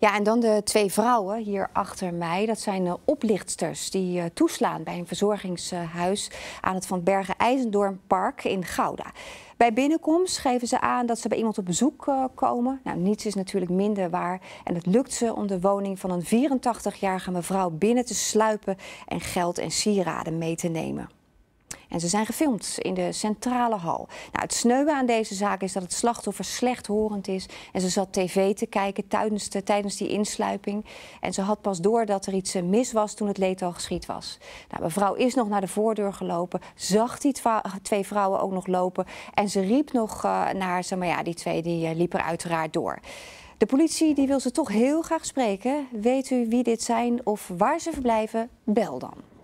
Ja, en dan de twee vrouwen hier achter mij. Dat zijn oplichtsters die eh, toeslaan bij een verzorgingshuis aan het Van Bergen IJzendormpark in Gouda. Bij binnenkomst geven ze aan dat ze bij iemand op bezoek eh, komen. Nou, niets is natuurlijk minder waar. En het lukt ze om de woning van een 84-jarige mevrouw binnen te sluipen en geld en sieraden mee te nemen. En ze zijn gefilmd in de centrale hal. Nou, het sneuwe aan deze zaak is dat het slachtoffer slechthorend is. En ze zat tv te kijken tijdens, de, tijdens die insluiping. En ze had pas door dat er iets eh, mis was toen het leed al geschied was. Nou, mevrouw is nog naar de voordeur gelopen, zag die twee vrouwen ook nog lopen. En ze riep nog uh, naar ze, maar ja, die twee die, eh, liepen uiteraard door. De politie die wil ze toch heel graag spreken. Weet u wie dit zijn of waar ze verblijven? Bel dan.